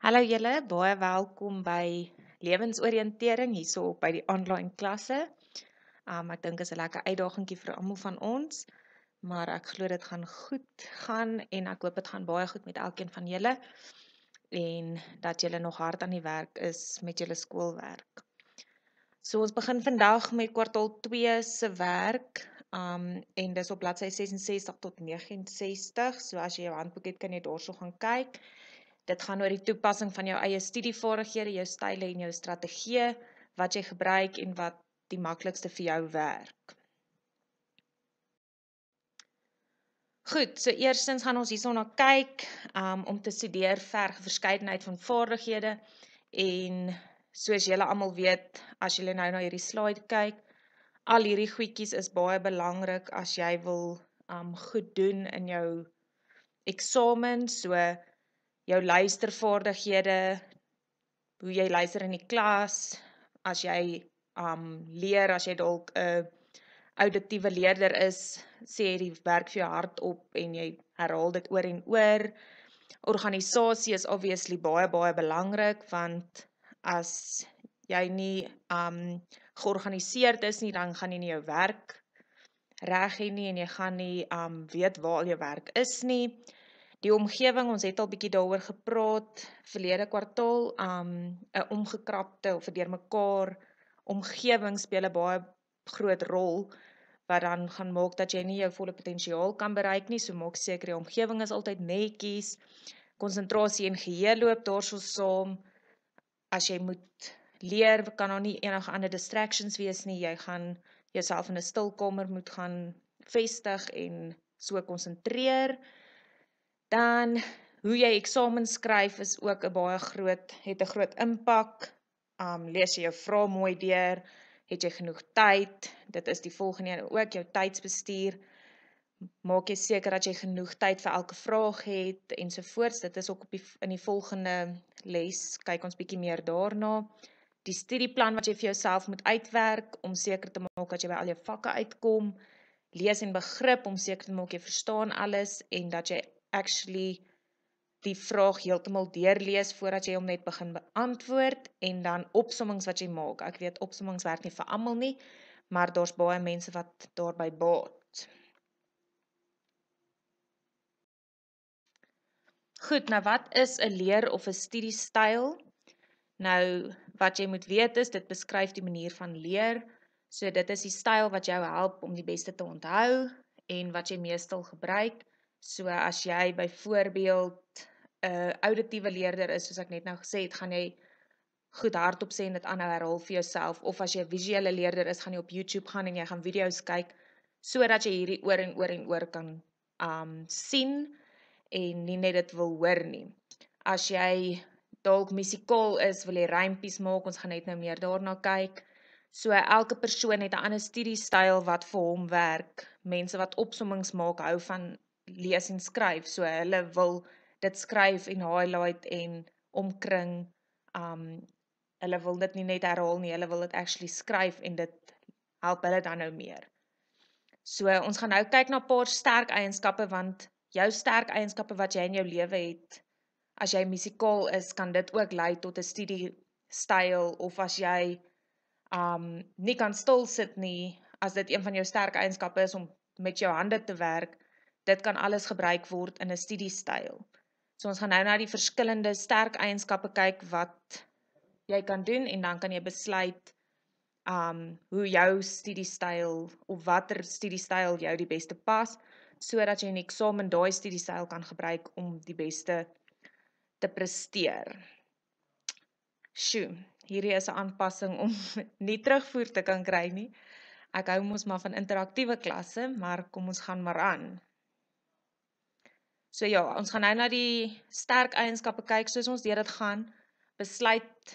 Hallo julle, baie welkom by lewensoriëntering hierso op by die aanlyn klasse. Um ek dink is 'n lekker uitdagingkie vir almal van ons, maar ek glo dit gaan goed gaan en ek hoop dit gaan baie goed met elkeen van julle en dat julle nog hard aan die werk is met julle skoolwerk. So ons begin vandag met kwartaal 2 se werk, um en dis op bladsy 66 tot 69, so as jy jou handboek het kan jy daarso gaan kyk. Dit gaan oor die toepassing van jou eie studievaardighede, jou style en jou strategieë wat jy gebruik en wat die maklikste vir jou werk. Goed, so eersins gaan ons hierson na kyk um, om te studeer ver verskeidenheid van vaardighede en soos julle almal weet, as julle nou na hierdie slide kyk, al hierdie goedjies is baie belangrik as jy wil um goed doen in jou eksamen, so jou luistervaardighede, hoe jy luister in die klas, as jy um leer, as jy dalk 'n auditiewe leerder is, sê jy die werk vir jou hart op en jy herhaal dit oor en oor. Organisasie is obviously baie baie belangrik want as jy nie um georganiseerd is nie, dan gaan jy nie jou werk reg hê nie en jy gaan nie um weet waar al jou werk is nie die omgewing ons het al bietjie daaroor gepraat verlede kwartaal um 'n omgekrapte of deurmekaar omgewing speel 'n baie groot rol wat dan gaan maak dat jy nie jou volle potensiaal kan bereik nie so maak seker die omgewing is altyd netjies konsentrasie en geheue loop daarsoos saam as jy moet leer kan daar nie enige ander distractions wees nie jy gaan jouself in 'n stilkamer moet gaan vestig en so konsentreer Dan hoe jy eksamen skryf is ook 'n baie groot het 'n groot impak. Um lees jy jou vrae mooi deur, het jy genoeg tyd? Dit is die volgende ook jou tydsbestuur. Maak jy seker dat jy genoeg tyd vir elke vraag het ensovoorts. Dit is ook op die in die volgende les kyk ons bietjie meer daarna. Die studieplan wat jy vir jouself moet uitwerk om seker te maak dat jy by al jou vakke uitkom. Lees en begrip om seker te maak jy verstaan alles en dat jy actually die vraag heeltemal deurlees voordat jy hom net begin beantwoord en dan opsommings wat jy maak. Ek weet opsommings werk nie vir almal nie, maar daar's baie mense wat daarby baat. Goed, nou wat is 'n leer of 'n studiestyl? Nou wat jy moet weet is dit beskryf die manier van leer. So dit is die styl wat jou help om die beste te onthou en wat jy meestal gebruik. So as jy byvoorbeeld 'n uh, eh, auditiewe leerder is soos ek net nou gesê het, gaan jy goed hardop sê en dit aanhou herhaal vir jouself of as jy 'n visuele leerder is, gaan jy op YouTube gaan en jy gaan video's kyk sodat jy hierdie oor en oor en oor kan um sien en nie net dit wil hoor nie. As jy dalk musikaal is, wil jy rympies maak, ons gaan net nou meer daarna kyk. So elke persoon het 'n ander studiestyl wat vir hom werk. Mense wat opsommings maak hou van lees en skryf. So hulle wil dit skryf en highlight en omkring. Um hulle wil dit nie net herhaal nie, hulle wil dit actually skryf en dit help hulle dan nou meer. So ons gaan nou kyk na 'n paar sterk eienskappe want jou sterk eienskappe wat jy in jou lewe het, as jy musikaal is, kan dit ook lei tot 'n studie styl of as jy um nie kan stil sit nie, as dit een van jou sterk eienskappe is om met jou hande te werk, dit kan alles gebruik word in 'n studiestyl. So ons gaan nou na die verskillende sterk eienskappe kyk wat jy kan doen en dan kan jy besluit um hoe jou studiestyl of watter studiestyl jou die beste pas sodat jy 'n eksamen daai studiestyl kan gebruik om die beste te presteer. Sjoe, hierdie is 'n aanpassing om nie terugvoer te kan kry nie. Ek hou mos maar van interaktiewe klasse, maar kom ons gaan maar aan. So ja, ons gaan nou na die sterk eienskappe kyk soos ons deur dit gaan. Besluit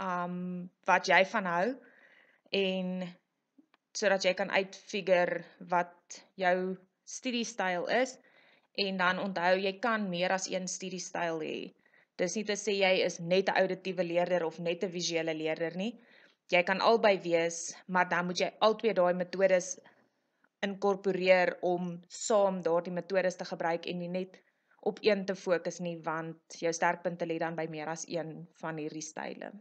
um wat jy van hou en sodat jy kan uitfigure wat jou studiestyl is en dan onthou jy kan meer as een studiestyl hê. Dis nie te sê jy is net 'n auditiewe leerder of net 'n visuele leerder nie. Jy kan albei wees, maar dan moet jy albei daai metodes inkorporeer om saam daardie metodes te gebruik en nie net op een te fokus nie want jou sterkpunte lê dan by meer as een van hierdie style.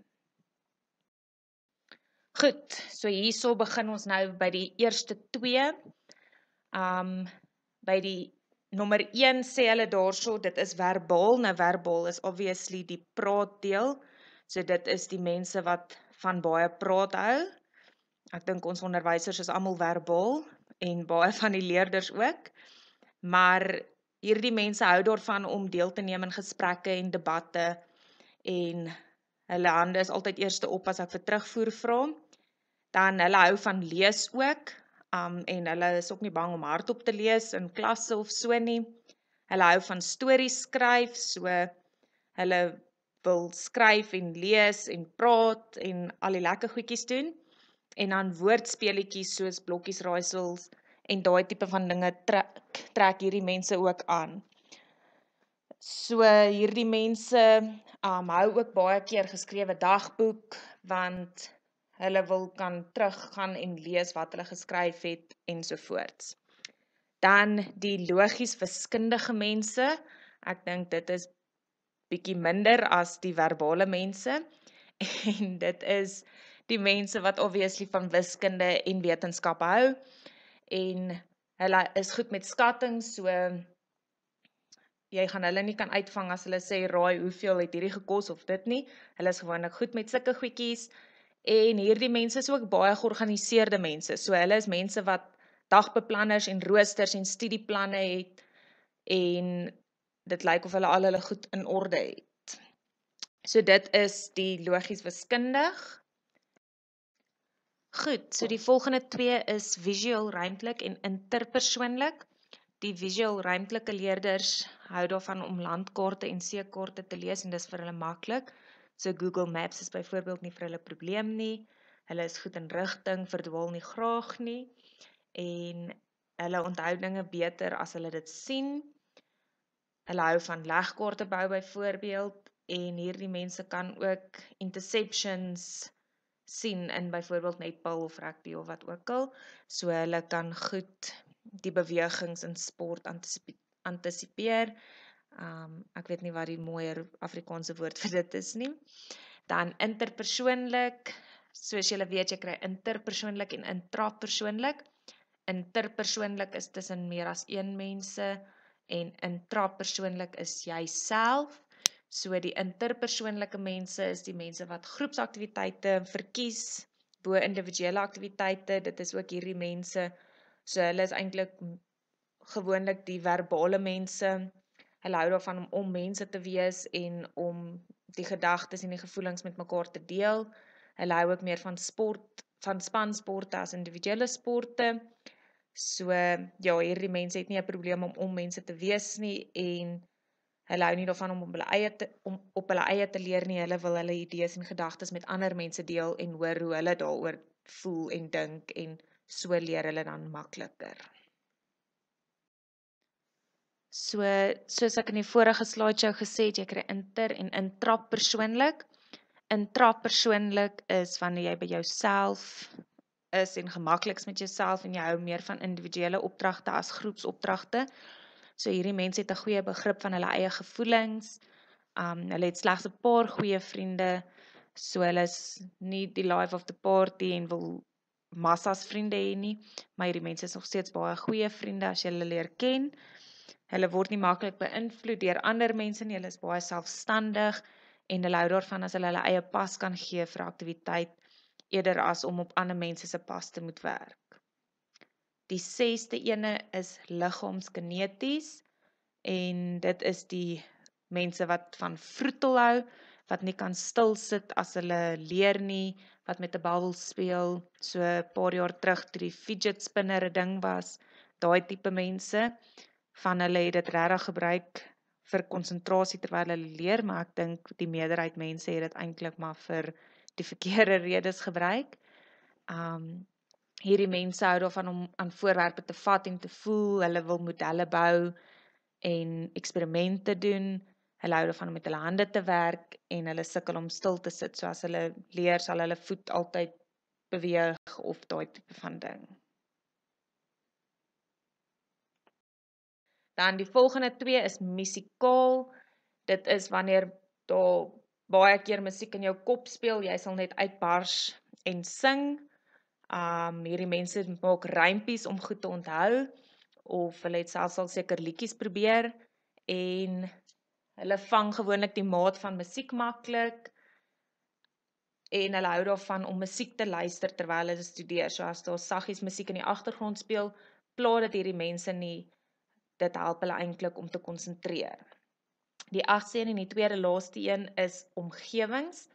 Goed, so hierso begin ons nou by die eerste 2. Um by die nommer 1 sê hulle daarso, dit is verbaal. Nou verbaal is obviously die praatdeel. So dit is die mense wat van baie praat hou. Ek dink ons onderwysers is almal verbaal, en baie van die leerders ook. Maar hierdie mense hou daarvan om deel te neem in gesprekke en debatte en hulle hande is altyd eerste op as ek vir terugvoer vra. Dan hulle hou van lees ook. Um en hulle is ook nie bang om hardop te lees in klasse of so nie. Hulle hou van stories skryf, so hulle wil skryf en lees en praat en al die lekker goedjies doen en dan woordspeletjies soos blokkies raaisels en daai tipe van dinge trek trek hierdie mense ook aan. So hierdie mense um hou ook baie keer geskrewe dagboek want hulle wil kan teruggaan en lees wat hulle geskryf het en so voort. Dan die logies wiskundige mense. Ek dink dit is bietjie minder as die verbale mense en dit is die mense wat obviously van wiskunde en wetenskap hou en hulle is goed met skatting, so jy gaan hulle nie kan uitvang as hulle sê raai hoeveel het hierdie gekos of dit nie. Hulle is gewoonlik goed met sulke goedjies en hierdie mense is ook baie georganiseerde mense. So hulle is mense wat dagbeplanners en roosters en studieplanne het en dit lyk of hulle al hulle goed in orde het. So dit is die logies wiskundig. Goed, so die volgende twee is visueel ruimtelik en interpersoonlik. Die visueel ruimtelike leerders hou daarvan om landkaarte en seekaarte te lees en dis vir hulle maklik. So Google Maps is byvoorbeeld nie vir hulle probleem nie. Hulle is goed in rigting, verdwaal nie graag nie en hulle onthou dinge beter as hulle dit sien. Hulle hou van legkaarte bou byvoorbeeld en hierdie mense kan ook interceptions sien in byvoorbeeld netbal of rugby of wat ook al. So hulle kan goed die bewegings in sport antisipeer. Um ek weet nie wat die mooier Afrikaanse woord vir dit is nie. Dan interpersoonlik. Soos julle weet, jy kry interpersoonlik en intrapersoonlik. Interpersoonlik is tussen meer as een mense en intrapersoonlik is jouself. So die interpersoonlike mense is die mense wat groepsaktiwiteite verkies bo individuele aktiwiteite. Dit is ook hierdie mense. So hulle is eintlik gewoonlik die verbale mense. Hulle hou daarvan om om mense te wees en om die gedagtes en die gevoelings met mekaar te deel. Hulle hou ook meer van sport, van spansporte as individuele sporte. So ja, hierdie mense het nie 'n probleem om om mense te wees nie en Hulle hou nie daarvan om op hulle eie te, om op hulle eie te leer nie. Hulle wil hulle idees en gedagtes met ander mense deel en hoor hoe hulle daaroor voel en dink en so leer hulle dan makliker. So soos ek in die vorige slide jou gesê het, jy kry inter en intrap persoonlik. Intrap persoonlik is wanneer jy by jouself is en gemakliks met jouself en jy hou meer van individuele opdragte as groepsopdragte. So hierdie mense het 'n goeie begrip van hulle eie gevoelings. Um hulle het slegs 'n paar goeie vriende. So hulle is nie die life of the party en wil massas vriende hê nie, maar hierdie mense is nog steeds baie goeie vriende as jy hulle leer ken. Hulle word nie maklik beïnvloed deur ander mense nie. Hulle is baie selfstandig en hulle hou daarvan as hulle hulle eie pas kan gee vir aktiwiteit eerder as om op ander mense se pas te moet werk. Die 6ste ene is liggaamskineties en dit is die mense wat van vroetel hou, wat nie kan stil sit as hulle leer nie, wat met 'n bal wil speel. So 'n paar jaar terug toe die fidget spinner 'n ding was, daai tipe mense van hulle het dit regtig gebruik vir konsentrasie terwyl hulle leer, maar ek dink die meerderheid mense het dit eintlik maar vir die verkeerde redes gebruik. Um hierdie mense hou daarvan om aan voorwerpe te vat en te voel. Hulle wil modelle bou en eksperimente doen. Hulle hou daarvan om met hulle hande te werk en hulle sukkel om stil te sit. So as hulle leer, sal hulle voet altyd beweeg of daai tipe van ding. Dan die volgende twee is musikaal. Dit is wanneer daar baie keer musiek in jou kop speel, jy sal net uitbars en sing. Um hierdie mense maak rympies om goed te onthou of hulle het selfs al seker liedjies probeer en hulle vang gewoonlik die maat van musiek maklik en hulle hou daarvan om musiek te luister terwyl hulle studeer. So as daar saggies musiek in die agtergrond speel, pla dit hierdie mense nie dit help hulle eintlik om te konsentreer. Die agste en die tweede laaste een is omgewings.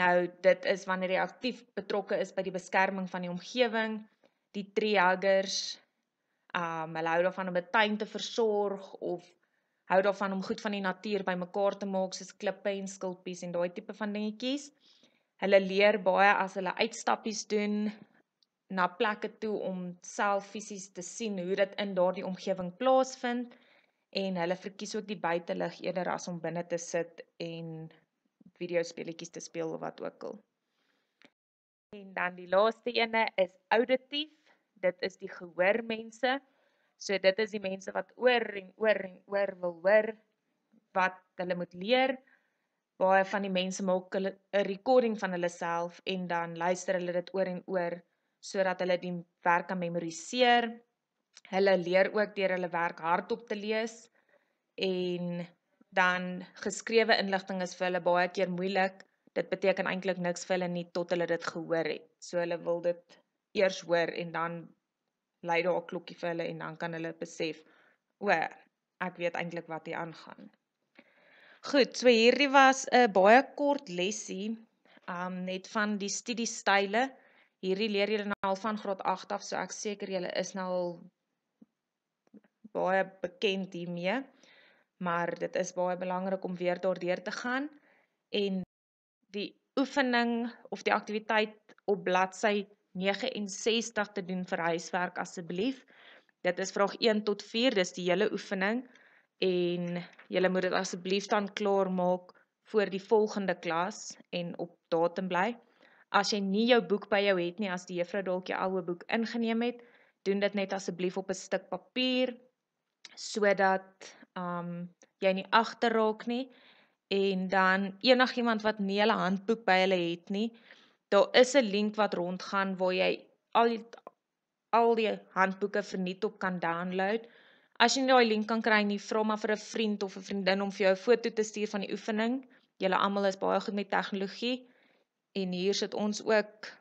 Nou dit is wanneer jy aktief betrokke is by die beskerming van die omgewing, die tree huggers, ehm um, hulle hou daarvan om 'n tuin te versorg of hou daarvan om goed van die natuur bymekaar te maak soos klippe en skulpies en daai tipe van dingetjies. Hulle leer baie as hulle uitstappies doen na plekke toe om self fisies te sien hoe dit in daardie omgewing plaasvind en hulle verkies ook die buitelug eerder as om binne te sit en videospeletjies te speel of wat ook al. En dan die laaste ene is auditief. Dit is die gehoor mense. So dit is die mense wat oor en oor en oor wil hoor wat hulle moet leer. Baie van die mense maak 'n recording van hulle self en dan luister hulle dit oor en oor sodat hulle die werk kan memoriseer. Hulle leer ook deur hulle werk hardop te lees en dan geskrewe inligting is vir hulle baie keer moeilik. Dit beteken eintlik niks vir hulle nie tot hulle dit gehoor het. So hulle wil dit eers hoor en dan lei daar 'n klokkie vir hulle en dan kan hulle besef, o, ek weet eintlik wat hier aangaan. Goed, so hierdie was 'n baie kort lesie, um net van die studie style. Hierdie leer julle nou al van graad 8 af, so ek seker julle is nou al baie bekend hiermee maar dit is baie belangrik om weer daardeur te gaan en die oefening of die aktiwiteit op bladsy 69 te doen vir huiswerk asseblief. Dit is vraag 1 tot 4, dis die hele oefening en julle moet dit asseblief dan klaar maak voor die volgende klas en op datum bly. As jy nie jou boek by jou het nie, as die juffrou dalk jou ouë boek ingeneem het, doen dit net asseblief op 'n stuk papier sodat um jy nie agter raak nie en dan enigiemand wat nie hulle handboek by hulle het nie daar is 'n link wat rondgaan waar jy al die, al die handboeke verniet op kan download as jy nie daai link kan kry nie vra maar vir 'n vriend of 'n vriendin om vir jou 'n foto te stuur van die oefening julle almal is baie goed met tegnologie en hier sit ons ook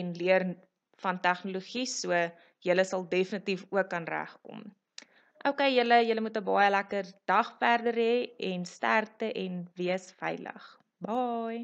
en leer van tegnologie so julle sal definitief ook aan regkom Okay julle, julle moet 'n baie lekker dag verder hê en sterkte en wees veilig. Bye.